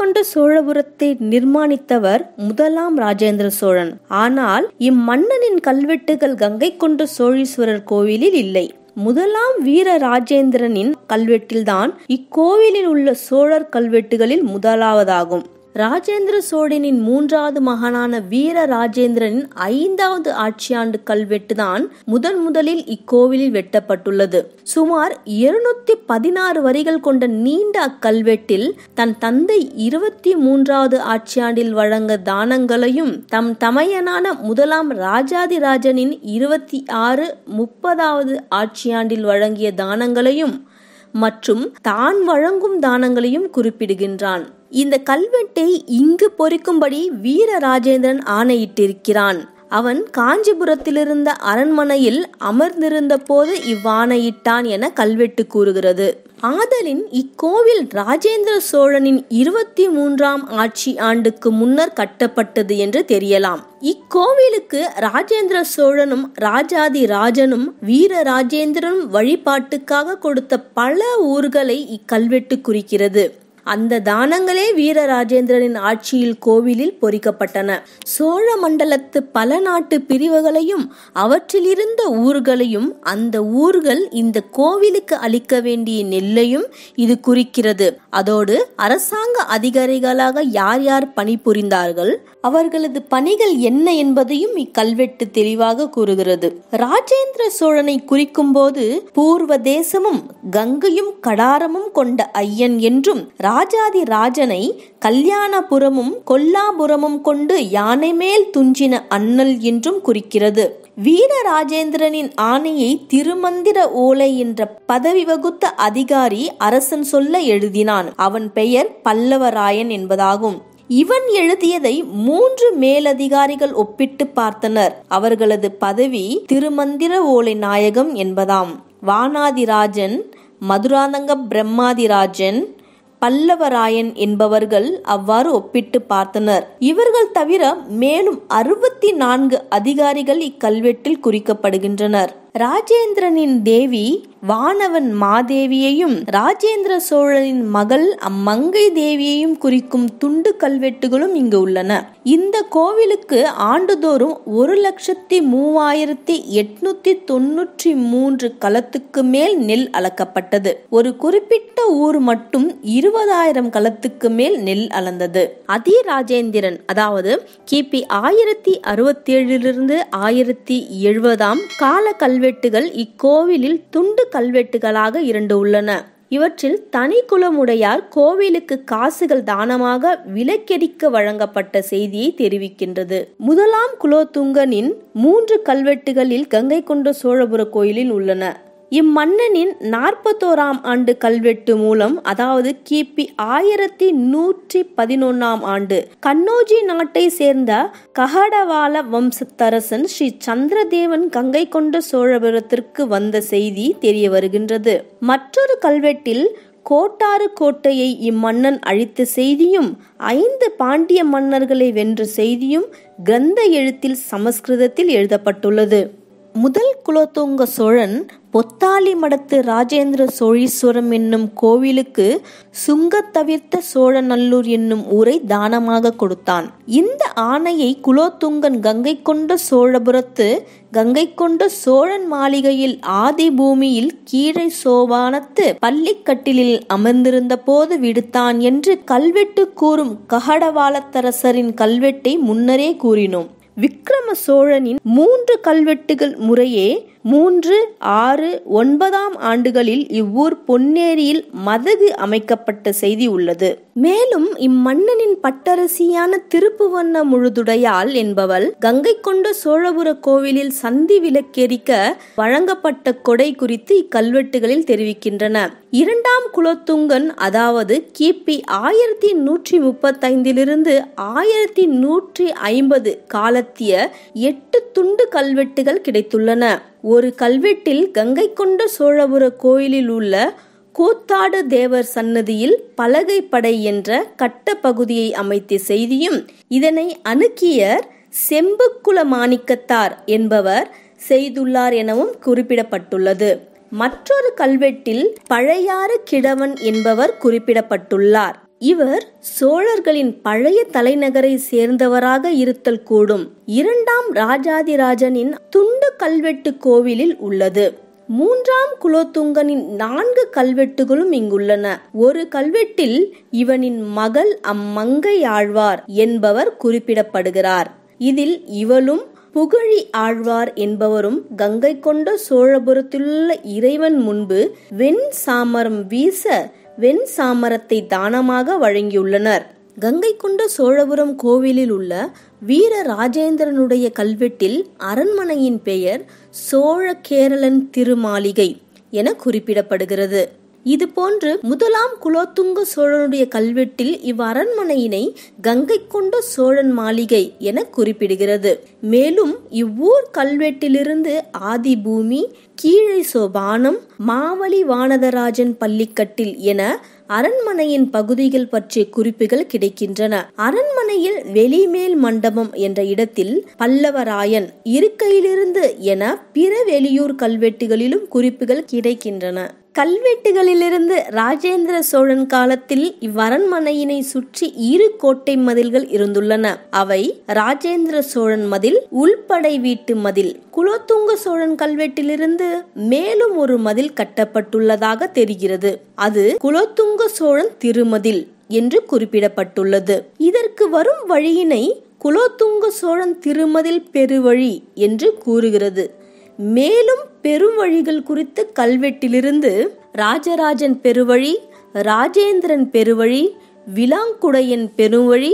கொண்டு சோழபுரத்தை நிர்மாணித்தவர் முதலாம் ராஜேந்திர சோழன் ஆனால் இம்மன்னனின் கல்வெட்டுகள் கங்கை கொண்ட சோழீஸ்வரர் கோவிலில் இல்லை முதலாம் வீர ராஜேந்திரனின் கல்வெட்டில்தான் இக்கோவிலில் உள்ள சோழர் கல்வெட்டுகளில் முதலாவதாகும் ராஜேந்திர சோழனின் மூன்றாவது மகனான வீர ராஜேந்திரனின் ஐந்தாவது ஆட்சியாண்டு கல்வெட்டுதான் முதன் முதலில் இக்கோவிலில் வெட்டப்பட்டுள்ளது சுமார் இருநூத்தி பதினாறு வரிகள் கொண்ட நீண்ட அக்கல்வெட்டில் தன் தந்தை இருபத்தி மூன்றாவது ஆட்சியாண்டில் வழங்க தானங்களையும் தம் தமையனான முதலாம் ராஜாதிராஜனின் இருபத்தி ஆறு முப்பதாவது ஆட்சியாண்டில் வழங்கிய தானங்களையும் மற்றும் தான் வழங்கும் தானங்களையும் குறிப்பிடுகின்றான் இந்த கல்வெட்டை இங்கு பொறிக்கும்படி வீர ராஜேந்திரன் ஆணையிட்டிருக்கிறான் அவன் காஞ்சிபுரத்திலிருந்த அரண்மனையில் அமர்ந்திருந்த போது இவ்வாணையிட்டான் என கல்வெட்டு கூறுகிறது ஆதலின் இக்கோவில் ராஜேந்திர சோழனின் இருபத்தி மூன்றாம் ஆட்சி ஆண்டுக்கு முன்னர் கட்டப்பட்டது என்று தெரியலாம் இக்கோவிலுக்கு ராஜேந்திர சோழனும் ராஜாதி ராஜனும் வீர ராஜேந்திரனும் வழிபாட்டுக்காக கொடுத்த பல ஊர்களை இக்கல்வெட்டு குறிக்கிறது அந்த தானங்களே வீரராஜேந்திரனின் ஆட்சியில் கோவிலில் பொறிக்கப்பட்டன சோழ மண்டலத்து பல நாட்டு பிரிவுகளையும் அவற்றிலிருந்த ஊர்களையும் அந்த ஊர்கள் இந்த கோவிலுக்கு அளிக்க வேண்டிய நெல்லையும் இது குறிக்கிறது அதோடு அரசாங்க அதிகாரிகளாக யார் யார் பணிபுரிந்தார்கள் அவர்களது பணிகள் என்ன என்பதையும் இக்கல்வெட்டு தெளிவாக கூறுகிறது ராஜேந்திர சோழனை குறிக்கும் போது பூர்வ தேசமும் கங்கையும் கடாரமும் கொண்ட ஐயன் என்றும் ராஜாதி ராஜனை கல்யாணபுரமும் கொல்லாபுரமும் கொண்டு யானை மேல் துஞ்சின அண்ணல் என்றும் குறிக்கிறது வீரராஜேந்திரனின் ஆணையை திருமந்திர ஓலை என்ற பதவி வகுத்த அதிகாரி அரசன் சொல்ல எழுதினான் அவன் பெயர் பல்லவராயன் என்பதாகும் இவன் எழுதியதை மூன்று மேலதிகாரிகள் ஒப்பிட்டு பார்த்தனர் அவர்களது பதவி திருமந்திர ஓலை நாயகம் என்பதாம் வானாதிராஜன் மதுராந்தங்க பிரம்மாதிராஜன் பல்லவராயன் என்பவர்கள் அவ்வாறு ஒப்பிட்டு பார்த்தனர் இவர்கள் தவிர மேலும் அறுபத்தி நான்கு அதிகாரிகள் இக்கல்வெட்டில் குறிக்கப்படுகின்றனர் ராஜேந்திரனின் தேவி வானவன் மாதேவியையும் ராஜேந்திர சோழனின் மகள் அம்மங்கை தேவியையும் குறிக்கும் துண்டு கல்வெட்டுகளும் இங்கு உள்ளன இந்த கோவிலுக்கு ஆண்டுதோறும் ஒரு லட்சத்தி மூவாயிரத்தி எட்நூத்தி தொன்னூற்றி மூன்று களத்துக்கு மேல் நெல் அளக்கப்பட்டது ஒரு குறிப்பிட்ட ஊர் மட்டும் இருபதாயிரம் களத்துக்கு மேல் நெல் அளந்தது அதி ராஜேந்திரன் அதாவது கிபி ஆயிரத்தி அறுபத்தி ஏழிலிருந்து ஆயிரத்தி எழுபதாம் கால கல்வெட்டு கல்வெட்டுகள் இக்கோவிலில் துண்டு கல்வெட்டுகளாக இரண்டு உள்ளன இவற்றில் தனி குலமுடையார் கோவிலுக்கு காசுகள் தானமாக விலக்கெடிக்க வழங்கப்பட்ட செய்தியை தெரிவிக்கின்றது முதலாம் குலோத்துங்கனின் மூன்று கல்வெட்டுகளில் கங்கை கொண்ட சோழபுர கோயிலில் உள்ளன இம்மன்னனின் நாற்பத்தோராம் ஆண்டு கல்வெட்டு மூலம் அதாவது கிபி ஆயிரத்தி நூற்றி பதினொன்னாம் ஆண்டு கண்ணோஜி நாட்டை சேர்ந்த ககடவால வம்சத்தரசன் ஸ்ரீ சந்திரதேவன் கங்கை கொண்ட சோழபுரத்திற்கு வந்த செய்தி தெரிய வருகின்றது மற்றொரு கல்வெட்டில் கோட்டாறு கோட்டையை இம்மன்னன் அழித்த செய்தியும் ஐந்து பாண்டிய மன்னர்களை வென்ற செய்தியும் கிரந்த எழுத்தில் சமஸ்கிருதத்தில் எழுதப்பட்டுள்ளது முதல் குலோத்துங்க சோழன் பொத்தாளி மடத்து ராஜேந்திர சோழீஸ்வரம் என்னும் கோவிலுக்கு சுங்க தவிர்த்த சோழநல்லூர் என்னும் ஊரை தானமாக கொடுத்தான் இந்த ஆணையை குலோத்துங்கன் கங்கை கொண்ட சோழபுரத்து கங்கை கொண்ட சோழன் மாளிகையில் ஆதி பூமியில் கீழே சோபானத்து பள்ளிக்கட்டிலில் அமர்ந்திருந்த போது விடுத்தான் என்று கல்வெட்டு கூறும் ககடவாளத்தரசரின் கல்வெட்டை முன்னரே கூறினோம் விக்ரம சோழனின் மூன்று கல்வெட்டுகள் முறையே மூன்று ஆறு ஒன்பதாம் ஆண்டுகளில் இவ்வூர் பொன்னேரியில் மதகு அமைக்கப்பட்ட செய்தி உள்ளது மேலும் இம்மன்னனின் பட்டரசியான திருப்புவண்ண முழுதுடையாள் என்பவள் கங்கை கொண்ட சோழபுர கோவிலில் சந்தி விளக்கேரிக்க வழங்கப்பட்ட கொடை குறித்து இக்கல்வெட்டுகளில் தெரிவிக்கின்றன இரண்டாம் குலத்துங்கன் அதாவது கிபி ஆயிரத்தி நூற்றி முப்பத்தைந்திலிருந்து ஆயிரத்தி நூற்றி ஐம்பது காலத்திய எட்டு துண்டு கல்வெட்டுகள் கிடைத்துள்ளன ஒரு கல்வெட்டில் கங்கை கொண்ட சோழபுர கோயிலில் உள்ள கூத்தாடு தேவர் சன்னதியில் பலகைப்படை என்ற கட்ட பகுதியை அமைத்த செய்தியும் இதனை அணுக்கியர் செம்புக்குல மாணிக்கத்தார் என்பவர் செய்துள்ளார் எனவும் குறிப்பிடப்பட்டுள்ளது மற்றொரு கல்வெட்டில் பழையாறு கிழவன் என்பவர் குறிப்பிடப்பட்டுள்ளார் இவர் சோழர்களின் பழைய தலைநகரை சேர்ந்தவராக இருத்தல் கூடும் இரண்டாம் ராஜாதிராஜனின் துண்டு கல்வெட்டு கோவிலில் உள்ளது மூன்றாம் குலோத்துங்கனின் நான்கு கல்வெட்டுகளும் இங்குள்ளன ஒரு கல்வெட்டில் இவனின் மகள் அம்மங்கை ஆழ்வார் என்பவர் குறிப்பிடப்படுகிறார் இதில் இவளும் புகழி ஆழ்வார் என்பவரும் கங்கை கொண்ட சோழபுரத்திலுள்ள இறைவன் முன்பு வெண் சாமரம் வீச வெண் சாமரத்தை தானமாக வழங்கியுள்ளனர் கங்கை கொண்ட சோழபுரம் கோவிலில் உள்ள வீர ராஜேந்திரனுடைய கல்வெட்டில் அரண்மனையின் பெயர் சோழ கேரளன் திருமாளிகை என குறிப்பிடப்படுகிறது இது போன்று முதலாம் குலோத்துங்க சோழனுடைய கல்வெட்டில் இவ்வரண்மனையினை கங்கை கொண்ட சோழன் மாளிகை என குறிப்பிடுகிறது மேலும் இவ்வூர் கல்வெட்டிலிருந்து ஆதிபூமி கீழே சோபானம் மாவழி வானதராஜன் பள்ளிக்கட்டில் என அரண்மனையின் பகுதிகள் பற்றிய குறிப்புகள் கிடைக்கின்றன அரண்மனையில் வெளிமேல் மண்டபம் என்ற இடத்தில் பல்லவராயன் இருக்கையிலிருந்து என பிற வெளியூர் கல்வெட்டுகளிலும் குறிப்புகள் கிடைக்கின்றன கல்வெட்டுகளிலிருந்து ராஜேந்திர சோழன் காலத்தில் இவ்வரண்மனையினை சுற்றி இரு கோட்டை மதில்கள் இருந்துள்ளன அவை ராஜேந்திர சோழன் மதில் உள்படை வீட்டு மதில் குலோத்துங்க சோழன் கல்வெட்டிலிருந்து மேலும் ஒரு மதில் கட்டப்பட்டுள்ளதாக தெரிகிறது அது குலோத்துங்க சோழன் திருமதில் என்று குறிப்பிடப்பட்டுள்ளது இதற்கு வரும் வழியினை குலோத்துங்க சோழன் திருமதில் பெருவழி என்று கூறுகிறது மேலும் பெருவழிகள் குறித்து கல்வெட்டிலிருந்து ராஜராஜன் பெருவழி ராஜேந்திரன் பெருவழி விலாங்குடையன் பெருவழி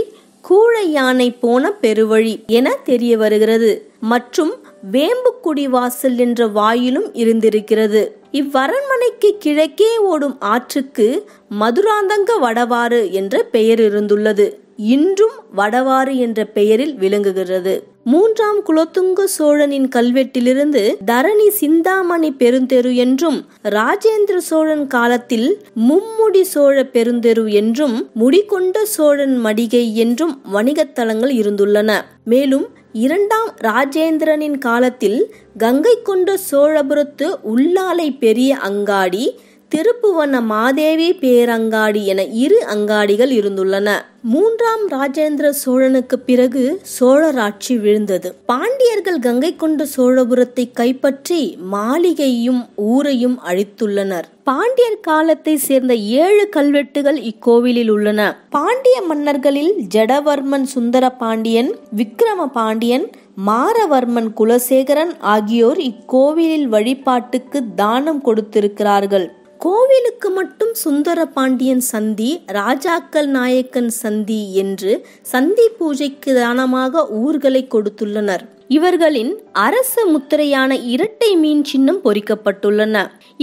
கூழ யானை போன பெருவழி என தெரிய வருகிறது மற்றும் வேம்புக்குடி வாசல் என்ற வாயிலும் இருந்திருக்கிறது இவ்வரண்மனைக்கு கிழக்கே ஓடும் ஆற்றுக்கு மதுராந்தங்க வடவாறு என்ற பெயர் இருந்துள்ளது இன்றும் வடவாறு என்ற பெயரில் விளங்குகிறது மூன்றாம் குலோத்துங்க சோழனின் கல்வெட்டிலிருந்து தரணி சிந்தாமணி பெருந்தெரு என்றும் ராஜேந்திர சோழன் காலத்தில் மும்முடி சோழ பெருந்தெரு என்றும் முடிகொண்ட சோழன் மடிகை என்றும் வணிகத்தலங்கள் இருந்துள்ளன மேலும் இரண்டாம் ராஜேந்திரனின் காலத்தில் கங்கை கொண்ட சோழபுரத்து உள்ளாலை பெரிய அங்காடி திருப்புவன மாதேவி பேரங்காடி என இரு அங்காடிகள் இருந்துள்ளன மூன்றாம் ராஜேந்திர சோழனுக்கு பிறகு சோழராட்சி விழுந்தது பாண்டியர்கள் கங்கை கொண்ட சோழபுரத்தை கைப்பற்றி மாளிகையும் ஊரையும் அழித்துள்ளனர் பாண்டியர் காலத்தை சேர்ந்த ஏழு கல்வெட்டுகள் இக்கோவிலில் உள்ளன பாண்டிய மன்னர்களில் ஜடவர்மன் சுந்தர பாண்டியன் விக்ரம பாண்டியன் மாரவர்மன் குலசேகரன் ஆகியோர் இக்கோவிலில் வழிபாட்டுக்கு தானம் கொடுத்திருக்கிறார்கள் கோவிலுக்கு மட்டும் சுந்தர பாண்டியன் சந்தி ராஜாக்கள் நாயக்கன் சந்தி என்று சந்தி பூஜைக்கு தானமாக ஊர்களை கொடுத்துள்ளனர் இவர்களின் அரச முத்திரையான இரட்டை மீன் சின்னம் பொறிக்கப்பட்டுள்ளன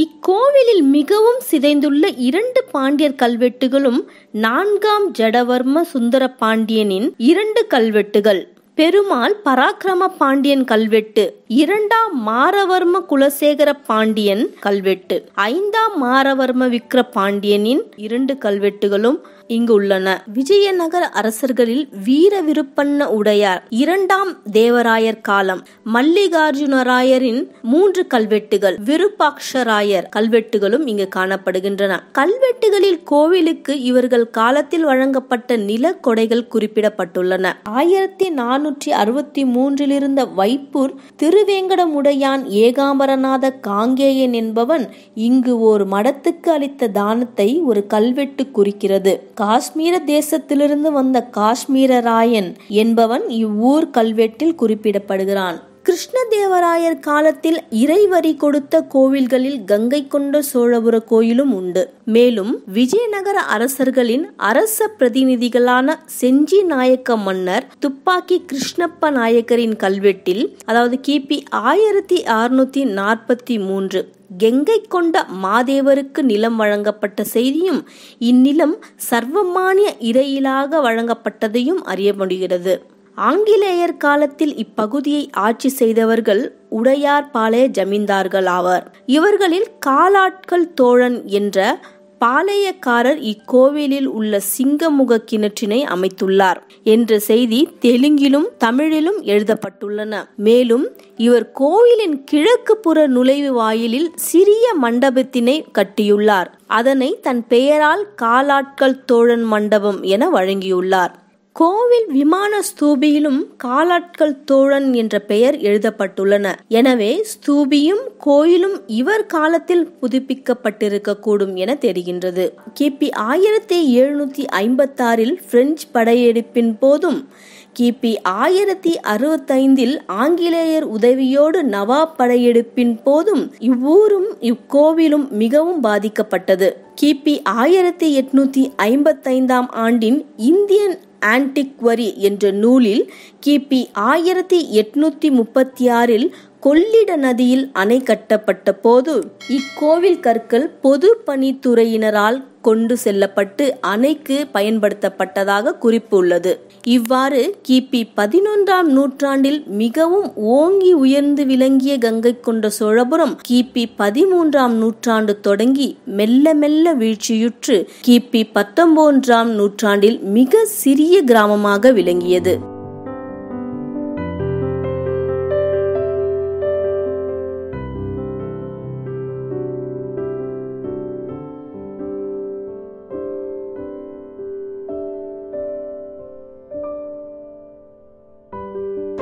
இக்கோவிலில் மிகவும் சிதைந்துள்ள இரண்டு பாண்டியர் கல்வெட்டுகளும் நான்காம் ஜடவர்ம சுந்தர பாண்டியனின் இரண்டு கல்வெட்டுகள் பெருமாள் பராக்கிரம பாண்டியன் கல்வெட்டு இரண்டாம் மாரவர்ம குலசேகர பாண்டியன் கல்வெட்டு ஐந்தாம் மாரவர்ம விக்ர பாண்டியனின் இரண்டு கல்வெட்டுகளும் இங்கு உள்ளன விஜயநகர அரசர்களில் வீர விருப்பண்ண உடையார் இரண்டாம் தேவராயர் காலம் மல்லிகார்ஜுனராயரின் மூன்று கல்வெட்டுகள் விருப்பாக்ஷராயர் கல்வெட்டுகளும் இங்கு காணப்படுகின்றன கல்வெட்டுகளில் கோவிலுக்கு இவர்கள் காலத்தில் வழங்கப்பட்ட நில கொடைகள் குறிப்பிடப்பட்டுள்ளன ஆயிரத்தி நானூற்றி அறுபத்தி மூன்றிலிருந்த வைப்பூர் திருவேங்கடமுடையான் ஏகாம்பரநாத காங்கேயன் என்பவன் இங்கு ஒரு மடத்துக்கு அளித்த தானத்தை ஒரு கல்வெட்டு குறிக்கிறது காஷ்மீர தேசத்திலிருந்து வந்த காஷ்மீரராயன் என்பவன் இவ்வூர் கல்வெட்டில் குறிப்பிடப்படுகிறான் கிருஷ்ணதேவராயர் காலத்தில் இறைவரி கொடுத்த கோவில்களில் கங்கை கொண்ட சோழபுர கோயிலும் உண்டு மேலும் விஜயநகர அரசர்களின் அரச பிரதிநிதிகளான செஞ்சி நாயக்க மன்னர் துப்பாக்கி கிருஷ்ணப்ப நாயக்கரின் கல்வெட்டில் அதாவது கிபி ஆயிரத்தி அறுநூத்தி நாற்பத்தி மூன்று கெங்கை கொண்ட மாதேவருக்கு நிலம் வழங்கப்பட்ட செய்தியும் இந்நிலம் சர்வமானிய இறையிலாக வழங்கப்பட்டதையும் அறிய முடிகிறது ஆங்கிலேயர் காலத்தில் இப்பகுதியை ஆட்சி செய்தவர்கள் உடையார் பாளைய ஜமீன்தார்கள் ஆவர் இவர்களில் காலாட்கள் தோழன் என்ற பாளையக்காரர் இக்கோவிலில் உள்ள சிங்கமுக கிணற்றினை அமைத்துள்ளார் என்ற செய்தி தெலுங்கிலும் தமிழிலும் எழுதப்பட்டுள்ளன மேலும் இவர் கோவிலின் கிழக்கு புற நுழைவு வாயிலில் சிறிய மண்டபத்தினை கட்டியுள்ளார் அதனை தன் பெயரால் காலாட்கள் தோழன் மண்டபம் என வழங்கியுள்ளார் கோவில் விமான ஸ்தூபியிலும் காலாட்கள் தோழன் என்ற பெயர் எழுதப்பட்டுள்ளன எனவே ஸ்தூபியும் கோயிலும் இவர் காலத்தில் புதுப்பிக்கப்பட்டிருக்க கூடும் என தெரிகின்றது கிபி ஆயிரத்தி எழுநூத்தி ஐம்பத்தாறில் பிரெஞ்சு படையெடுப்பின் போதும் கிபி ஆயிரத்தி அறுபத்தைந்தில் ஆங்கிலேயர் உதவியோடு நவாப் படையெடுப்பின் போதும் இவ்வூரும் இக்கோவிலும் மிகவும் பாதிக்கப்பட்டது கிபி ஆயிரத்தி எட்நூத்தி ஐம்பத்தைந்தாம் ஆண்டின் இந்தியன் ஆன்டிக்வரி என்ற நூலில் கிபி ஆயிரத்தி எட்நூத்தி முப்பத்தி ஆறில் கொள்ளிட நதியில் அணை கட்டப்பட்ட போது இக்கோவில் கற்கள் பொது பணித்துறையினரால் கொண்டு செல்லப்பட்டு அணைக்கு பயன்படுத்தப்பட்டதாக குறிப்பு உள்ளது இவ்வாறு கிபி பதினொன்றாம் நூற்றாண்டில் மிகவும் ஓங்கி உயர்ந்து விளங்கிய கங்கை கொண்ட சோழபுரம் கிபி பதிமூன்றாம் நூற்றாண்டு தொடங்கி மெல்ல மெல்ல வெள்ள வீழ்ச்சியுற்று கிபி பத்தொன்பதாம் நூற்றாண்டில் மிக சிறிய கிராமமாக விளங்கியது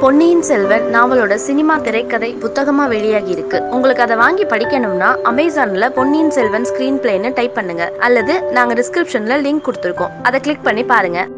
பொன்னியின் செல்வன் நாவலோட சினிமா திரைக்கதை புத்தகமா வெளியாகி இருக்கு உங்களுக்கு அதை வாங்கி படிக்கணும்னா அமேசான்ல பொன்னியின் செல்வன் ஸ்கிரீன் பிளேன்னு டைப் பண்ணுங்க அல்லது நாங்க டிஸ்கிரிப்ஷன்ல லிங்க் கொடுத்துருக்கோம் அதை கிளிக் பண்ணி பாருங்க